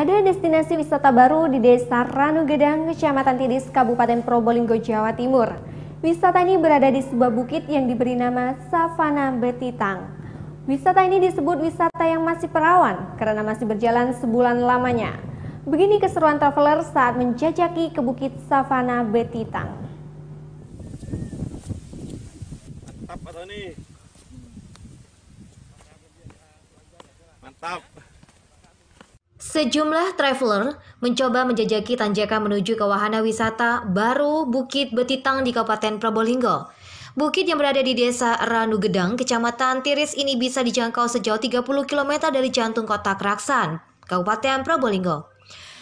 Ada destinasi wisata baru di Desa Ranugedang, Kecamatan Tidis, Kabupaten Probolinggo, Jawa Timur. Wisata ini berada di sebuah bukit yang diberi nama Savana Betitang. Wisata ini disebut wisata yang masih perawan karena masih berjalan sebulan lamanya. Begini keseruan traveler saat menjajaki ke Bukit Savana Betitang. Mantap, Mantap. Sejumlah traveler mencoba menjajaki tanjakan menuju ke wahana wisata baru Bukit Betitang di Kabupaten Probolinggo. Bukit yang berada di desa Ranugedang, Kecamatan Tiris ini bisa dijangkau sejauh 30 km dari jantung kota Kraksan, Kabupaten Probolinggo.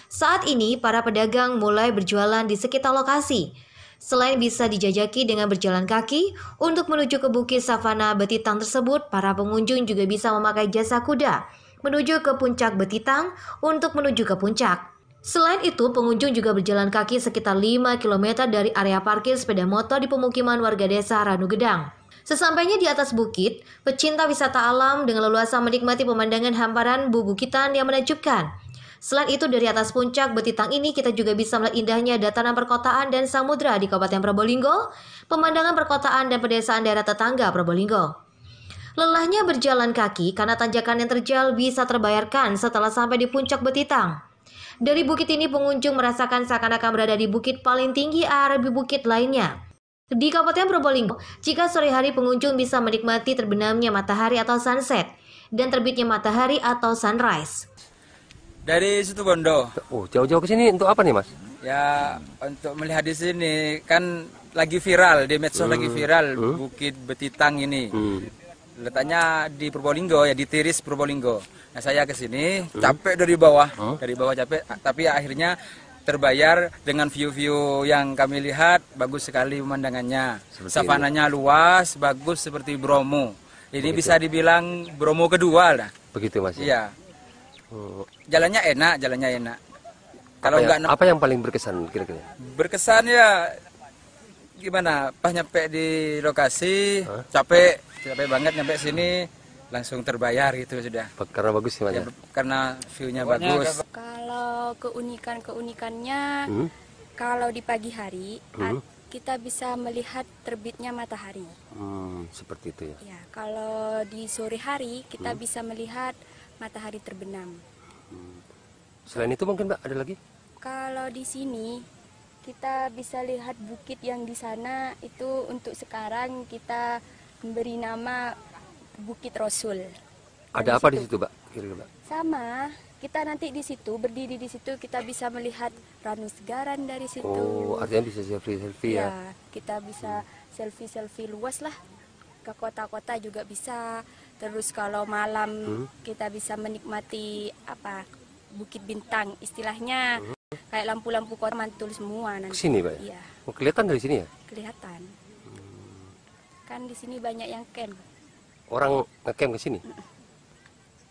Saat ini, para pedagang mulai berjualan di sekitar lokasi. Selain bisa dijajaki dengan berjalan kaki, untuk menuju ke Bukit Savana Betitang tersebut, para pengunjung juga bisa memakai jasa kuda menuju ke puncak Betitang untuk menuju ke puncak. Selain itu, pengunjung juga berjalan kaki sekitar 5 km dari area parkir sepeda motor di pemukiman warga desa Ranugedang. Sesampainya di atas bukit, pecinta wisata alam dengan leluasa menikmati pemandangan hamparan bubukitan yang menakjubkan. Selain itu, dari atas puncak Betitang ini kita juga bisa melihat indahnya dataran perkotaan dan samudra di Kabupaten Probolinggo, pemandangan perkotaan dan pedesaan daerah tetangga Probolinggo. Lelahnya berjalan kaki karena tanjakan yang terjal bisa terbayarkan setelah sampai di puncak Betitang. Dari bukit ini pengunjung merasakan seakan-akan berada di bukit paling tinggi Arabi bukit lainnya. Di Kabupaten Probolinggo, jika sore hari pengunjung bisa menikmati terbenamnya matahari atau sunset dan terbitnya matahari atau sunrise. Dari situ Bondo. Oh, jauh-jauh ke sini untuk apa nih, Mas? Ya, untuk melihat di sini kan lagi viral di medsos hmm. lagi viral hmm. Bukit Betitang ini. Hmm letaknya di Purbolinggo ya di Tiris Purbolinggo. Nah saya ke sini capek dari bawah, huh? Oh. dari bawah capek, tapi akhirnya terbayar dengan view-view yang kami lihat bagus sekali pemandangannya. Seperti Savananya luas, bagus seperti Bromo. Ini Begitu. bisa dibilang Bromo kedua lah. Begitu mas. Ya? Iya. Hmm. Jalannya enak, jalannya enak. Kalau nggak apa yang paling berkesan kira-kira? Berkesan ya gimana pas nyampe di lokasi Hah? capek capek banget nyampe sini langsung terbayar gitu sudah karena bagus sih ya, ya, karena viewnya Pokoknya bagus kalau keunikan keunikannya hmm? kalau di pagi hari hmm? kita bisa melihat terbitnya matahari hmm, seperti itu ya, ya kalau di sore hari kita hmm? bisa melihat matahari terbenam hmm. selain itu mungkin mbak ada lagi kalau di sini kita bisa lihat bukit yang di sana itu untuk sekarang kita memberi nama Bukit Rasul. Ada apa di situ, Pak? Sama, kita nanti di situ berdiri di situ kita bisa melihat ranu segaran dari situ. Oh, artinya bisa selfie selfie ya? ya? Kita bisa selfie selfie luas lah ke kota-kota juga bisa. Terus kalau malam hmm? kita bisa menikmati apa Bukit Bintang istilahnya. Hmm? Kayak lampu-lampu kota mantul semua nanti. Sini, Pak? Ya? Iya. Oh, kelihatan dari sini ya? Kelihatan. Hmm. Kan di sini banyak yang camp. Orang ngecamp ke sini?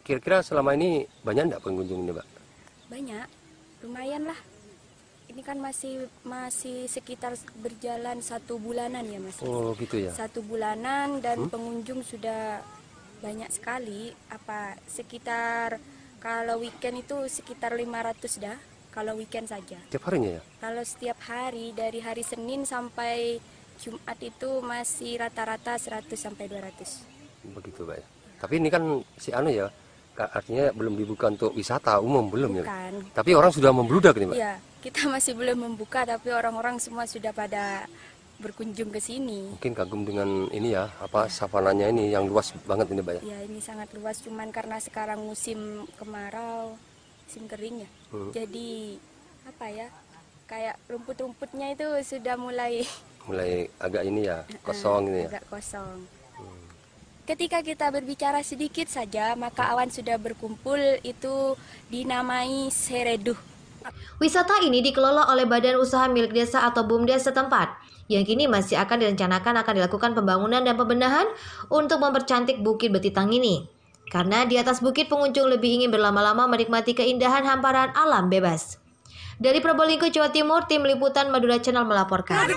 Kira-kira selama ini banyak enggak pengunjung ini, Pak? Banyak. Lumayan lah. Ini kan masih masih sekitar berjalan satu bulanan ya, Mas. Oh, gitu ya. Satu bulanan dan hmm? pengunjung sudah banyak sekali apa sekitar kalau weekend itu sekitar 500 dah kalau weekend saja. Setiap harinya ya? Kalau setiap hari dari hari Senin sampai Jumat itu masih rata-rata 100 sampai 200. Begitu, Pak. Ya. Tapi ini kan si anu ya, artinya belum dibuka untuk wisata umum belum ya? Bukan. ya. Tapi orang sudah membludak nih, Pak. Iya, kita masih belum membuka tapi orang-orang semua sudah pada berkunjung ke sini. Mungkin kagum dengan ini ya, apa ya. savananya ini yang luas banget ini, Pak ya. Iya, ini sangat luas cuman karena sekarang musim kemarau kering ya. Hmm. Jadi apa ya? Kayak rumput-rumputnya itu sudah mulai mulai agak ini ya, kosong uh, ini ya. Agak kosong. Hmm. Ketika kita berbicara sedikit saja, maka hmm. awan sudah berkumpul itu dinamai sereduh. Wisata ini dikelola oleh Badan Usaha Milik Desa atau BUMDes setempat yang kini masih akan direncanakan akan dilakukan pembangunan dan pembenahan untuk mempercantik Bukit Betitang ini. Karena di atas bukit pengunjung lebih ingin berlama-lama menikmati keindahan hamparan alam bebas. Dari Probolinggo, Jawa Timur, tim liputan Madura Channel melaporkan.